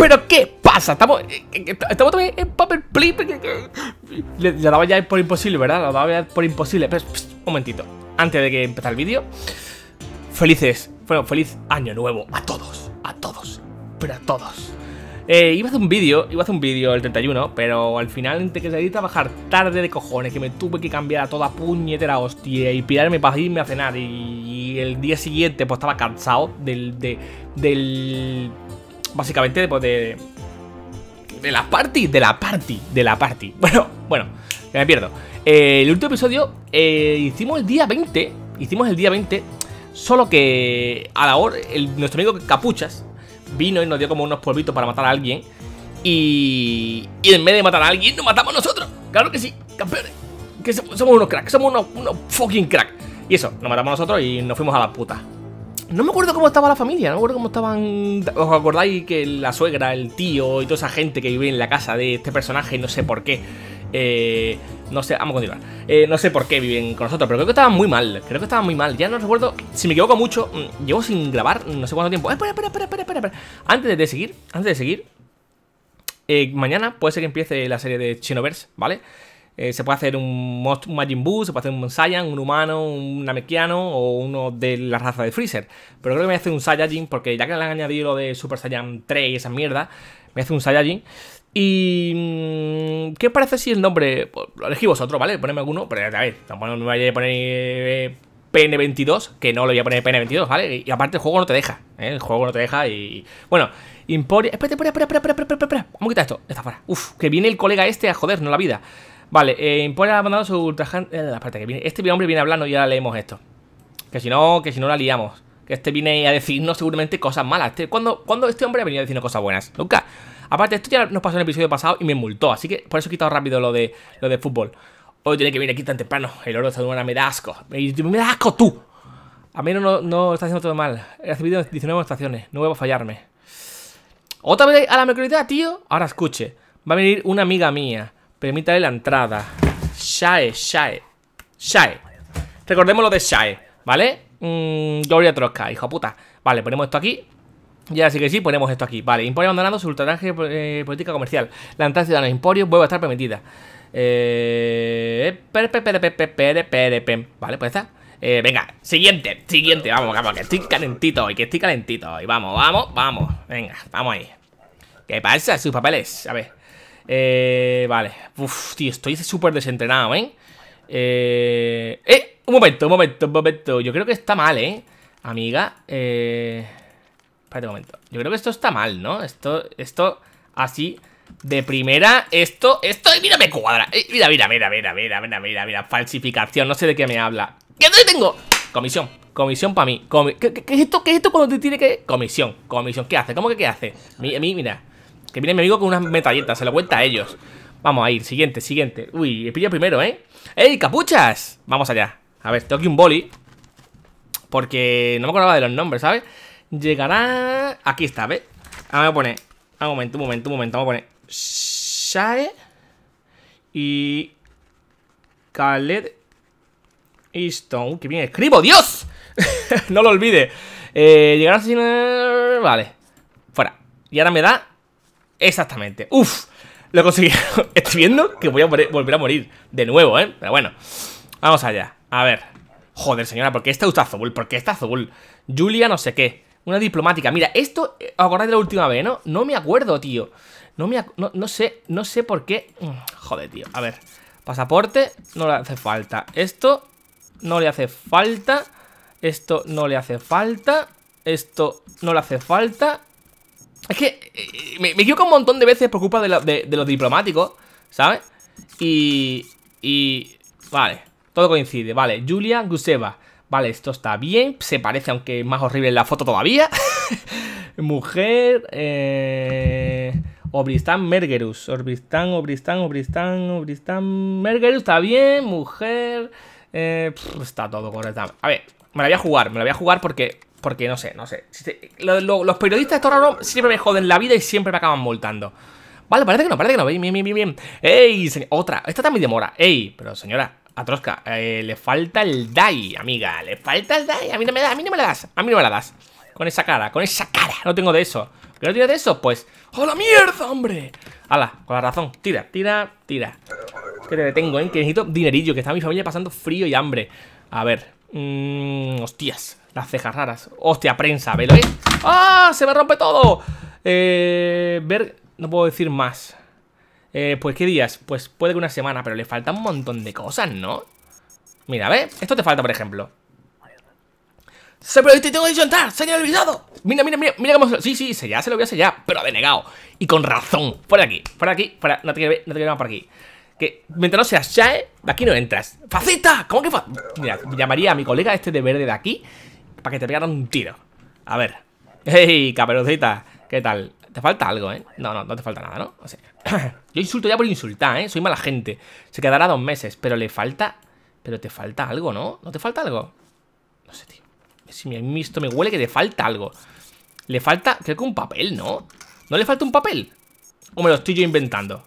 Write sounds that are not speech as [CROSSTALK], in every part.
¿Pero qué pasa? Estamos, eh, eh, eh, estamos también en Paper Please. le daba ya por imposible, ¿verdad? Lo daba ya por imposible. Pero, un momentito. Antes de que empezar el vídeo. Felices. Bueno, feliz año nuevo a todos. A todos. Pero a todos. iba a hacer un vídeo, iba a hacer un vídeo el 31, pero al final entre que salí a trabajar tarde de cojones, que me tuve que cambiar a toda puñetera hostia y pirarme para irme a cenar y, el día siguiente pues estaba cansado del, del básicamente pues, de, de la party, de la party, de la party. [LAUGHS] Bueno, bueno, que me pierdo. Eh, el último episodio eh, hicimos el día 20, hicimos el día 20, solo que a la hora, nuestro amigo Capuchas vino y nos dio como unos polvitos para matar a alguien. Y, en vez de matar a alguien, nos matamos nosotros. Claro que sí, campeones. Que somos unos cracks, somos unos, unos fucking cracks. Y eso, nos matamos nosotros y nos fuimos a la puta. No me acuerdo cómo estaba la familia, no me acuerdo cómo estaban. ¿Os acordáis que la suegra, el tío y toda esa gente que vive en la casa de este personaje, no sé por qué? no sé, vamos a continuar. no sé por qué viven con nosotros, pero creo que estaban muy mal. Creo que estaban muy mal. Ya no recuerdo, si me equivoco mucho, llevo sin grabar no sé cuánto tiempo. espera, espera, espera, espera, espera. Antes de seguir, antes de seguir, mañana puede ser que empiece la serie de Chinoverse, ¿vale? vale se puede hacer un, Majin Buu, se puede hacer un Saiyan, un humano, un Namekiano o uno de la raza de Freezer. Pero creo que me hace un Saiyajin porque ya que le han añadido lo de Super Saiyan 3 y esa mierda, me hace un Saiyajin. Y. ¿Qué os parece si el nombre. lo elegí vosotros, ¿vale? Ponedme alguno, pero a ver, tampoco me voy a poner. PN22, que no lo voy a poner PN22, ¿vale? Y aparte el juego no te deja, ¿eh? El juego no te deja y... Bueno, Emporia... espérate espera, espera, espera, espera, espera, espera, Vamos a quitar esto. Está fuera. Uf, que viene el colega este a joder no la vida. Vale, eh, impone mandado su ultrajante. Eh, la parte que viene. Este hombre viene hablando y ahora leemos esto. Que si no, que si no la liamos. Que este viene a decirnos seguramente cosas malas. Este, ¿cuándo, este hombre ha venido a decirnos cosas buenas? Nunca. Aparte, esto ya nos pasó en el episodio pasado y me multó, así que por eso he quitado rápido lo de, lo de fútbol. Hoy tiene que venir aquí tan temprano. El oro de Sadumana me da asco. Me, da asco tú. A mí no, está haciendo todo mal. He recibido 19 estaciones. No voy a fallarme. Otra vez a la mercurialidad tío. Ahora escuche. Va a venir una amiga mía. Permítale la entrada. Shae, Shae. Shae. Recordemos lo de Shae, ¿vale? Mm, Gloria Troska, hijo puta. Vale, ponemos esto aquí. Ya sí que sí, ponemos esto aquí. Vale, Imporio abandonado, su ultraje eh, política comercial. La entrada ciudadana de Imporio, vuelve a estar permitida. Eh, per, vale, pues está. Eh, venga, siguiente, siguiente, vamos, vamos, que estoy calentito hoy, que estoy calentito hoy. Vamos, vamos, vamos. Venga, vamos ahí. ¿Qué pasa? Sus papeles, a ver. Eh, vale. Uf, tío, estoy súper desentrenado, ¿eh? ¿eh? ¡Eh! Un momento, un momento, un momento. Yo creo que está mal, ¿eh? Amiga, eh... Espérate un momento. Yo creo que esto está mal, ¿no? Esto, esto, así... De primera, esto, esto, mira, me cuadra eh, Mira, mira, mira, mira, mira, mira, mira, Falsificación, no sé de qué me habla ¿Qué tengo? Comisión, comisión para mí ¿Qué, es esto, ¿Qué es esto cuando te tiene que...? Comisión, comisión, ¿qué hace? ¿Cómo que qué hace? Mi, mira, que viene mi amigo con unas metralletas, se lo cuenta a ellos. Vamos a ir, siguiente, siguiente. Uy, he pillado primero, ¿eh? ¡Ey, capuchas! Vamos allá. A ver, tengo aquí un boli. Porque no me acordaba de los nombres, ¿sabes? Llegará... Aquí está, ¿ves? Ahora me voy a poner... un momento, un momento, un momento. Vamos a poner... Shae... Y... Khaled... Easton... ¡Qué bien escribo! ¡Dios! [LAUGHS] no lo olvide. Eh, llegará sin... Vale. Fuera. Y ahora me da Exactamente. Uf, lo conseguí. [LAUGHS] Estoy viendo que voy a volver a morir de nuevo, ¿eh? Pero bueno, vamos allá. A ver. Joder, señora, ¿por qué está azul? ¿Por qué está azul? Julia no sé qué. Una diplomática. Mira, esto... ¿Os eh, acordáis de la última vez, no? No me acuerdo, tío. No me... no sé... No sé por qué... Mm, joder, tío. A ver. Pasaporte no le hace falta. Esto no le hace falta. Esto no le hace falta. Esto no le hace falta. Es que eh, me, equivoco un montón de veces por culpa de, los diplomáticos, ¿sabes? Y... Y... Vale, todo coincide, vale. Julia Guseva. Vale, esto está bien. Se parece, aunque más horrible la foto todavía. [LAUGHS] Mujer. Eh, Obristán Mergerus. Obristán, Obristán, Obristán, Obristán Mergerus. Está bien. Mujer. Eh, está todo correcto. A ver, me la voy a jugar. Me la voy a jugar porque porque no sé, no sé. los periodistas estos raros siempre me joden la vida y siempre me acaban multando. Vale, parece que no, parece que no. Bien, bien, bien, bien. ¡Ey! Otra. Esta también demora. ¡Ey! Pero señora, Atrosca, eh, le falta el DAI, amiga. Le falta el DAI. A mí no me, da, a mí no me la das. A mí no me la das. Con esa cara, con esa cara. No tengo de eso. ¿Que no tienes de eso? Pues. hola mierda, hombre! ¡Hala! Con la razón. Tira, tira, tira. Que te detengo, ¿eh? Que necesito dinerillo. Que está mi familia pasando frío y hambre. A ver. Mm, hostias cejas raras. Hostia, prensa, ¿velo? Eh? ¡Ah! ¡Se me rompe todo! Eh, ver... No puedo decir más. Eh, pues, ¿qué días? Pues puede que una semana, pero le falta un montón de cosas, ¿no? Mira, ve, esto te falta, por ejemplo. ¡Se pero te tengo que sentar! ¡Se me ha olvidado! Mira, mira, mira, mira cómo... Sí, sí, se se lo voy a sellar, pero ha denegado. Y con razón. Fuera aquí, fuera aquí, fuera... No te quiero ver, no te quiero más por aquí. Que mientras no seas ya de aquí no entras. ¡Facita! ¿Cómo que Mira, llamaría a mi colega este de verde de aquí para que te pegaran un tiro. A ver. [LAUGHS] ¡Hey, caperucita! ¿Qué tal? Te falta algo, ¿eh? No, no, no te falta nada, ¿no? [CLEARS THROAT] yo insulto ya por insultar, ¿eh? Soy mala gente. Se quedará dos meses, pero le falta... Pero te falta algo, ¿no? ¿No te falta algo? No sé, tío. Si me visto me huele que te falta algo. Le falta, creo que un papel, ¿no? ¿No le falta un papel? ¿O me lo estoy yo inventando?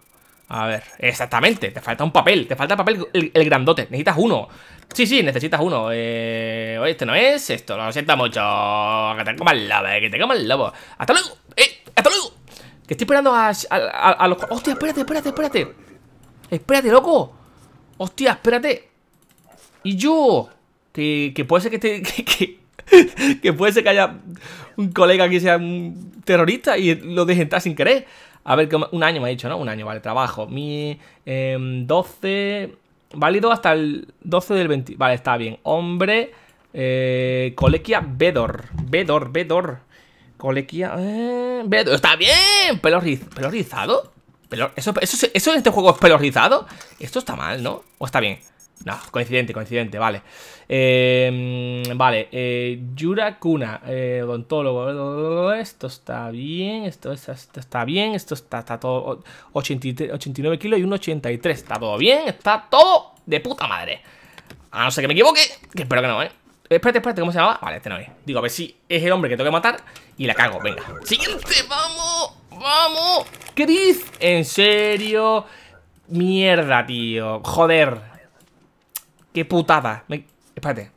A ver, exactamente, te falta un papel, te falta papel el, grandote, necesitas uno. Sí, sí, necesitas uno. Eh, oye, este no es, esto lo siento mucho. Que te coma el lobo, eh, que te coma el lobo. ¡Hasta luego! ¡Eh! ¡Hasta luego! Que estoy esperando a, los... ¡Hostia, espérate, espérate, espérate! ¡Espérate, loco! ¡Hostia, espérate! ¿Y yo? Que, puede ser que esté... [LAUGHS] Que, que, puede ser que haya un colega que sea un terrorista y lo deje entrar sin querer. A ver, un año me ha dicho, ¿no? Un año, vale, trabajo. Mi eh, em, 12... Válido hasta el 12 del 20... Vale, está bien. Hombre, eh, colequia Bedor. Bedor, Bedor. Colequia... Eh, ¡Está bien! ¿Pelo, pelorizado ¿Eso, eso, en este juego es pelorizado? Esto está mal, ¿no? ¿O está bien? No, coincidente, coincidente, vale. Eh, vale, eh, Yurakuna, eh, odontólogo. Esto está bien, esto, está bien, esto está, está, todo 83, 89 kilos y un Está todo bien, está todo de puta madre. A no ser que me equivoque, espero que no, ¿eh? Espérate, espérate, ¿cómo se llama? Vale, este no es. Digo, a ver si es el hombre que tengo que matar y la cago. Venga, siguiente, vamos, vamos. Chris, en serio. Mierda, tío. Joder, Qué putada. Me... Espérate.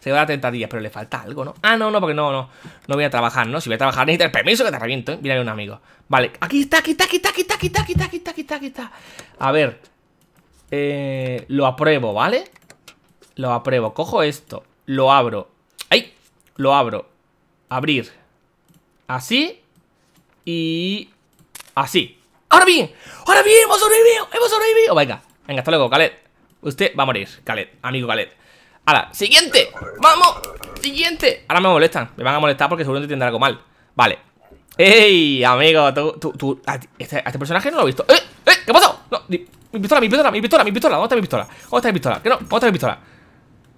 Se a 30 días, pero le falta algo, ¿no? Ah, no, no, porque no, no. No voy a trabajar, ¿no? Si voy a trabajar, necesito el permiso que te reviento, ¿eh? Mira, un amigo. Vale, aquí está, aquí está, aquí está, aquí está, aquí está, aquí está, aquí está, aquí está, A ver. Eh, lo apruebo, ¿vale? Lo apruebo. Cojo esto. Lo abro. ¡Ay! Lo abro. Abrir. Así. Y... Así. ¡Ahora bien! ¡Ahora bien! ¡Hemos sobrevivido! ¡Hemos sobrevivido! Venga, venga, hasta luego, ¿vale? Usted va a morir, Khaled, amigo Khaled. Ahora, ¡Siguiente! ¡Vamos! ¡Siguiente! Ahora me molestan. Me van a molestar porque seguro tendrá algo mal. Vale. ¡Ey, amigo! Tú, tú, tú este, a, este, personaje no lo he visto. ¡Eh! ¡Eh! ¿Qué pasó? No, mi, pistola, mi pistola, mi pistola, mi pistola. ¿Dónde está mi pistola? ¿Dónde está mi pistola? ¿Qué no? ¿Dónde está mi pistola?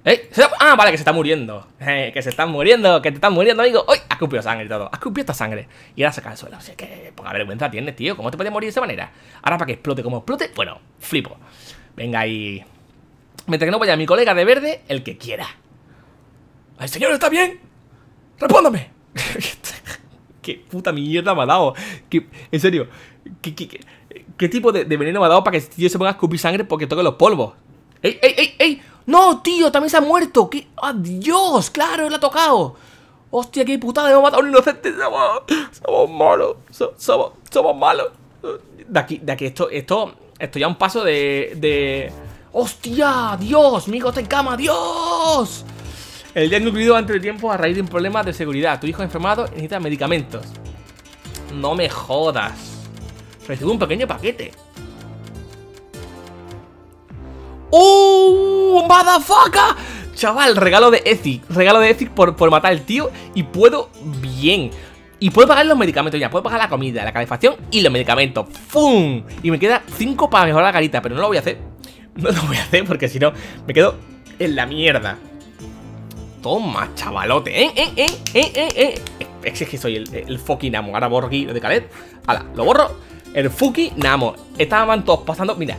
¿Eh? Ah, vale, que se está muriendo. [LAUGHS] Eh, que se está muriendo, que te está muriendo, amigo. ¡Uy! Has escupido sangre y todo. Has escupido esta sangre. Y ahora saca el suelo. O sea, que poca vergüenza tienes, tío. ¿Cómo te puedes morir de esa manera? Ahora para que explote como explote, bueno, flipo. Venga ahí. Y... Mientras que no vaya mi colega de verde, el que quiera. ¿El señor está bien? ¡Respóndame! [LAUGHS] ¡Qué puta mierda me ha dado! en serio, ¿qué, qué, tipo de, veneno me ha dado para que el este tío se ponga a escupir sangre porque toque los polvos? ¡Ey, ey, ey, ey! ¡No, tío! ¡También se ha muerto! ¡Qué... ¡Adiós! ¡Claro, él ha tocado! ¡Hostia, qué putada! ¡Hemos matado a un inocente! ¡Somos, malos! ¡Somos, somos malos! De aquí, de aquí, esto, esto, esto ya un paso de... de ¡Hostia! ¡Dios! ¡Mi está en cama! ¡Dios! El día nucleado antes de tiempo a raíz de un problema de seguridad. Tu hijo enfermado necesita medicamentos. No me jodas. Recibo un pequeño paquete. ¡Oh! ¡Motherfucker! Chaval, regalo de Ethic. Regalo de Ethic por, matar al tío. Y puedo bien. Y puedo pagar los medicamentos ya, puedo pagar la comida, la calefacción y los medicamentos. ¡Fum! Y me queda 5 para mejorar la carita, pero no lo voy a hacer no lo voy a hacer porque si no me quedo en la mierda. Toma, chavalote. ¿Eh, eh, eh, eh, eh, Es que soy el, el fucking Namo. Ahora borro aquí lo de Calet. Hala, lo borro. El Fuki Namo. Estaban todos pasando. Mira,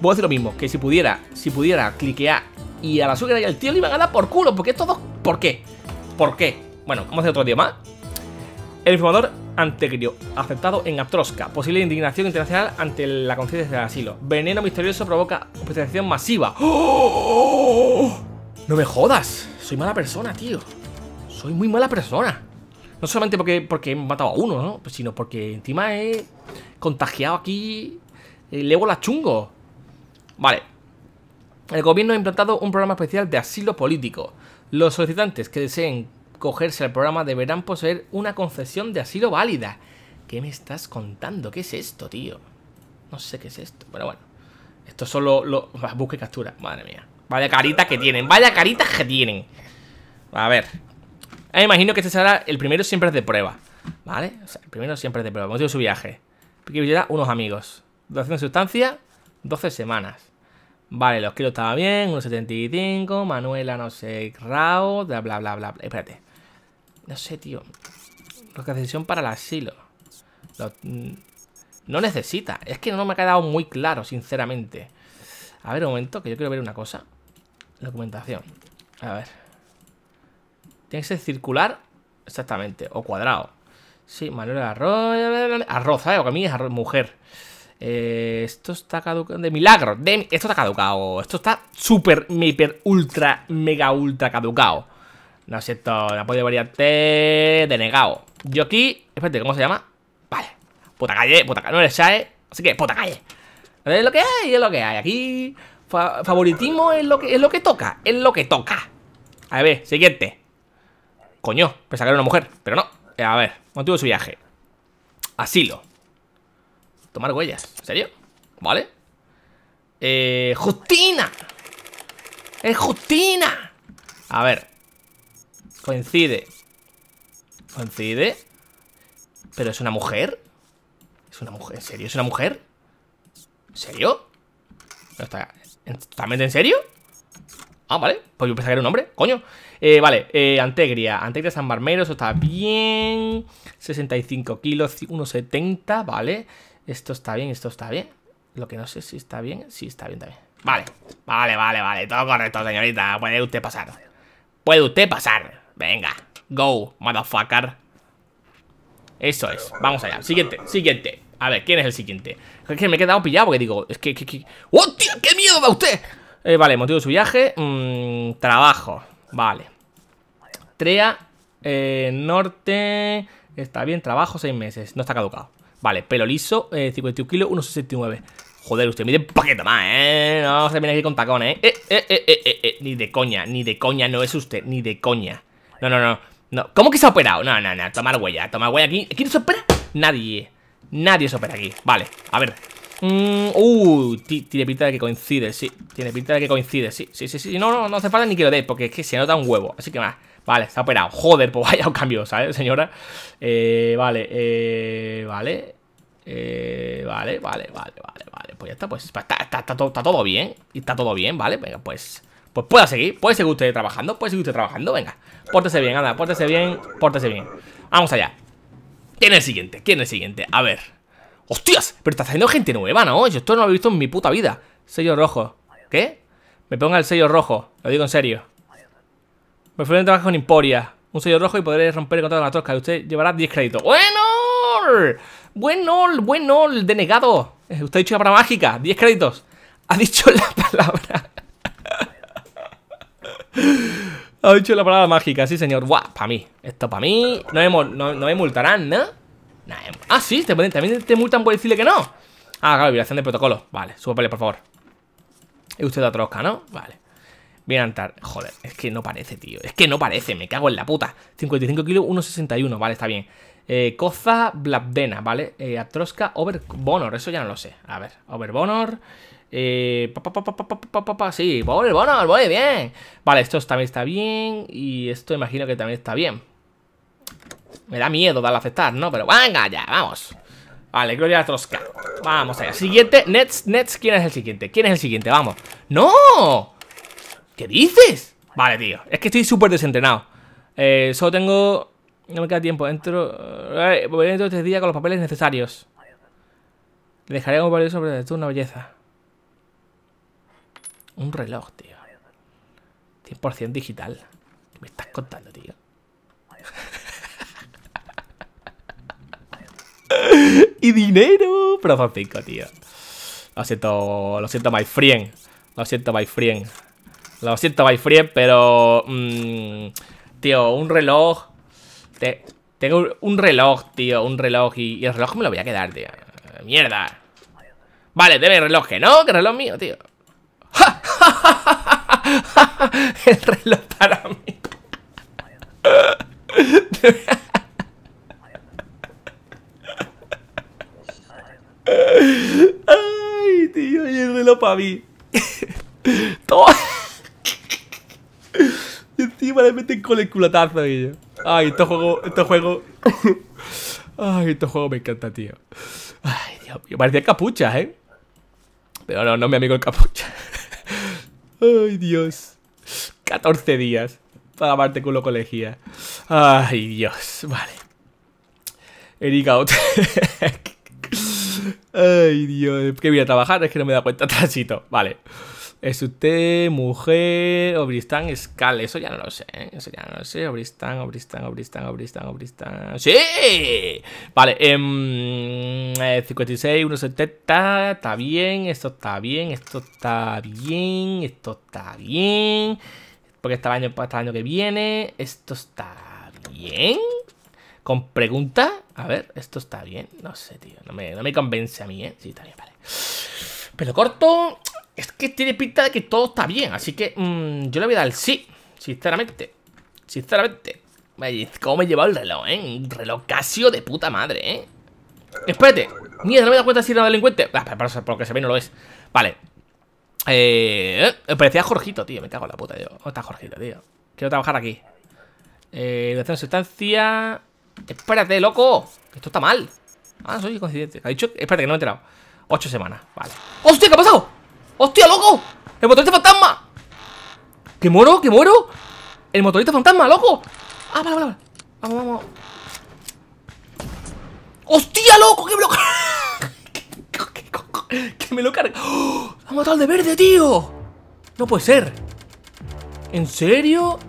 voy a decir lo mismo. Que si pudiera, si pudiera cliquear y a la suegra y al tío le iban a dar por culo. Porque estos dos. ¿Por qué? ¿Por qué? Bueno, vamos a hacer otro día más. El informador antegrio, aceptado en Aptroska. Posible indignación internacional ante la conciencia del asilo. Veneno misterioso provoca hospitalización masiva. ¡Oh! No me jodas. Soy mala persona, tío. Soy muy mala persona. No solamente porque, porque he matado a uno, ¿no? sino porque encima he contagiado aquí eh, el la chungo. Vale. El gobierno ha implantado un programa especial de asilo político. Los solicitantes que deseen Cogerse al programa deberán poseer una concesión de asilo válida. ¿Qué me estás contando? ¿Qué es esto, tío? No sé qué es esto, pero bueno. Esto solo lo... Busque y captura, madre mía. Vaya carita que tienen, vaya caritas que tienen. A ver. Me eh, imagino que este será... El primero siempre es de prueba, ¿vale? O sea, el primero siempre es de prueba. Motivo su viaje. hubiera unos amigos. Duración de sustancia, 12 semanas. Vale, los kilos estaba bien, 1,75. Manuela, no sé, Rao, bla, bla, bla, bla. Espérate. No sé, tío. Localización para el asilo. Mm, no necesita. Es que no me ha quedado muy claro, sinceramente. A ver, un momento, que yo quiero ver una cosa. Documentación. A ver. Tiene que ser circular. Exactamente. O cuadrado. Sí, Manuel Arroz. Arroz, ¿eh? O que a mí es arroz, mujer. Eh, esto está caducado. De milagro. esto está caducado. Esto está súper, hiper, ultra, mega, ultra caducado. No es cierto, la apoyo variante denegado. Yo aquí... Espérate, ¿cómo se llama? Vale. Puta calle, puta calle. No le sale Así que, puta calle. Es lo que hay, es lo que hay. Aquí... favoritismo es lo, que, es lo que toca. Es lo que toca. A ver, siguiente. Coño, pensaba que era una mujer, pero no. Eh, a ver, motivo de su viaje. Asilo. Tomar huellas. ¿En serio? ¿Vale? Eh, Justina. Es Justina. A ver, Coincide. ¿Coincide? ¿Pero es una mujer? ¿Es una mujer? ¿En serio? ¿Es una mujer? ¿En serio? está totalmente en serio? Ah, vale. Pues yo pensaba que era un hombre, coño. Eh, vale, eh, Antegria. Antegria San Barmero, eso está bien. 65 kilos, 1,70, vale. Esto está bien, esto está bien. Lo que no sé si está bien, si está bien también. Vale, vale, vale, vale. Todo correcto, señorita. Puede usted pasar. Puede usted pasar. Venga, go, motherfucker. Eso es, vamos allá. Siguiente, siguiente. A ver, ¿quién es el siguiente? Es que me he quedado pillado porque digo, es que... ¡Oh, tío, qué miedo da usted! Eh, vale, motivo de su viaje. Mm, trabajo, vale. Trea, eh, norte... Está bien, trabajo, seis meses. No está caducado. Vale, pelo liso, 51 eh, kilos, 1,69. Joder, usted mide un paquete más, ¿eh? No se viene aquí con tacones, Eh, eh, eh, eh, eh. Ni de coña, ni de coña, no es usted, ni de coña. No, no, no. no. ¿Cómo que se ha operado? No, no, no. Tomar huella. Tomar huella aquí. ¿Quién se opera? Nadie. Nadie se opera aquí. Vale, a ver. Mm, uh, tiene pinta de que coincide, sí. Tiene pinta de que coincide, sí. Sí, sí, sí. No, no, no hace falta ni que lo porque es que se nota un huevo. Así que más. Vale, se ha operado. Joder, pues vaya un [LAUGHS] cambio, ¿sabes, señora? Eh, vale, eh, vale. Eh, vale, vale, vale, vale, Pues ya está, pues está, todo, está todo bien. Está todo bien, ¿vale? Venga, pues pues pueda seguir, puede seguir usted trabajando, puede seguir usted trabajando, venga. Pórtese bien, anda, pórtese bien, pórtese bien. Vamos allá. ¿Quién es el siguiente? ¿Quién es el siguiente? A ver. ¡Hostias! Pero está haciendo gente nueva, ¿no? Yo esto no lo he visto en mi puta vida. Sello rojo. ¿Qué? Me ponga el sello rojo, lo digo en serio. Me fui a trabajo con Emporia. Un sello rojo y podré romper el contrato de la tosca. Usted llevará 10 créditos. ¡Bueno! ¡Bueno! ¡Bueno! ¡Denegado! Eh, usted ha dicho la palabra mágica. 10 créditos. Ha dicho [LAUGHS] la palabra ha dicho la palabra mágica, sí señor. Buah, para mí. Esto para mí. No me, no, me multarán, ¿no? ah, sí, también te multan por decirle que no. Ah, claro, violación de protocolo. Vale, pelea, por favor. Y usted da ¿no? Vale. Bien Antar. Joder, es que no parece, tío. Es que no parece, me cago en la puta. 55 kilos, 1,61. Vale, está bien. Eh, coza, Blabdena, ¿vale? Eh, Atroska Overbonor, eso ya no lo sé. A ver, overbonor. Eh, sí, bueno, el bono, bien. Vale, esto también está bien. Y esto imagino que también está bien. Me da miedo darle a aceptar, ¿no? Pero venga ya, vamos. Vale, Gloria a Vamos allá. Siguiente, Nets, Nets, ¿quién es el siguiente? ¿Quién es el siguiente? Vamos. ¡No! ¿Qué dices? Vale, tío. Es que estoy súper desentrenado. Eh, solo tengo. No me queda tiempo. Entro. Eh, voy dentro de este día con los papeles necesarios. Le dejaré un valioso sobre tu una belleza. Un reloj, tío. 100% digital. me estás contando, tío? y dinero. Pero son 5, tío. Lo siento, lo siento, my friend. Lo siento, my friend. Lo siento, my friend, pero... Mm, tío, un reloj... tengo un, reloj, tío, un reloj. Y, el reloj me lo voy a quedar, tío. Mierda. Vale, debe el reloj, que no, que reloj mío, tío. [LAUGHS] El reloj para mí. Ay, tío, y el reloj para mí. encima le meten con el culatazo, Ay, este juego, este juego. Ay, este juego me encanta, tío. Ay, Dios mío. Parecía capucha, ¿eh? Pero no, no, mi amigo el capucha. Ay, Dios. 14 días para con culo colegía. Ay, Dios. Vale. Eric out. [LAUGHS] Ay, Dios. Que voy a trabajar, es que no me da cuenta [LAUGHS] trasito. Vale. Es usted, mujer, Obristán, escal. Eso ya no lo sé. ¿eh? Eso ya no lo sé. Obristán, Obristán, Obristán, Obristán, Obristán. ¡Sí! Vale, em, eh, 56, 170. Está bien, esto está bien, esto está bien, esto está bien. Porque está el año, para el este año que viene. Esto está bien. Con pregunta. A ver, esto está bien. No sé, tío. No me, no me convence a mí, ¿eh? Sí, está bien, vale. Pelo corto. Es que tiene pinta de que todo está bien, así que mmm, yo le voy a dar el sí, sinceramente. Sinceramente. ¿Cómo me he llevado el reloj, eh? Un reloj casio de puta madre, eh. Espérate. Mierda, no me he dado cuenta si era delincuente. Ah, pero por lo que se ve no lo es. Vale. Eh, eh, parecía Jorgito, tío. Me cago en la puta, tío. ¿Dónde está Jorgito, tío? Quiero trabajar aquí. Eh, de sustancia. Espérate, loco. Esto está mal. Ah, soy coincidente. Ha dicho. Espérate, que no me he enterado. Ocho semanas. Vale. ¡Hostia, qué ha pasado! ¡Hostia, loco! ¡El motorista fantasma! ¿Que muero? ¿Que muero? ¡El motorista fantasma, loco! ¡Ah, vale, vale, Vamos, vamos. ¡Hostia, loco! ¡Que me lo [LAUGHS] ¡Que me lo carga! ¡Oh! ¡Ha matado al de verde, tío! No puede ser. ¿En serio?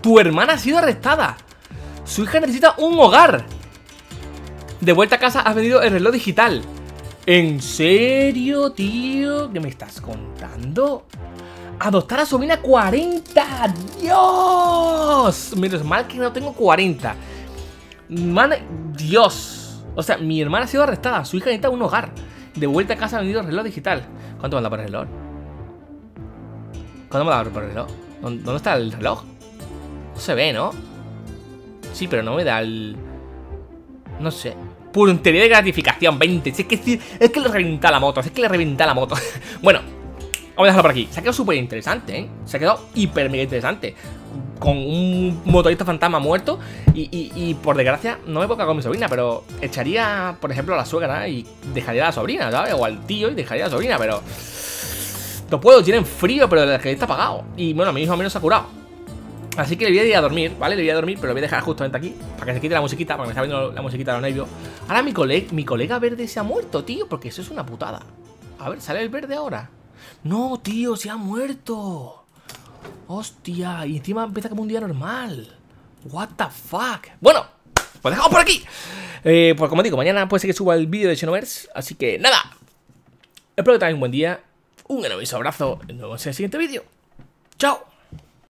Tu hermana ha sido arrestada. Su hija necesita un hogar. De vuelta a casa has vendido el reloj digital. ¿En serio, tío? ¿Qué me estás contando? Adoptar a Sobina 40. ¡Dios! Menos mal que no tengo 40. Dios. O sea, mi hermana ha sido arrestada. Su hija necesita un hogar. De vuelta a casa ha venido el reloj digital. ¿Cuánto me da por el reloj? ¿Cuánto da por el reloj? ¿Dónde está el reloj? No se ve, ¿no? Sí, pero no me da el... No sé puntería de gratificación, 20. Si es, que, es que le reventa la moto, es que le reventa la moto. [LAUGHS] bueno, vamos a dejarlo por aquí. Se ha quedado súper interesante, ¿eh? Se ha quedado hiper mega interesante. Con un motorista fantasma muerto. Y, por desgracia, no me cagar con mi sobrina, pero echaría, por ejemplo, a la suegra y dejaría a la sobrina, ¿sabes? O al tío y dejaría a la sobrina, pero. No puedo, tienen frío, pero el que está apagado. Y bueno, mí mí al menos se ha curado. Así que le voy a ir a dormir, ¿vale? Le voy a dormir, pero lo voy a dejar justamente aquí Para que se quite la musiquita, porque me está viendo la musiquita de los nervios Ahora mi, colega, mi colega verde se ha muerto, tío Porque eso es una putada A ver, ¿sale el verde ahora? No, tío, se ha muerto Hostia, y encima empieza como un día normal What the fuck Bueno, pues dejamos por aquí eh, Pues como digo, mañana puede ser que suba el vídeo de Xenoverse Así que nada Espero que tengáis un buen día Un enorme abrazo Nos vemos en el siguiente vídeo ¡Chao!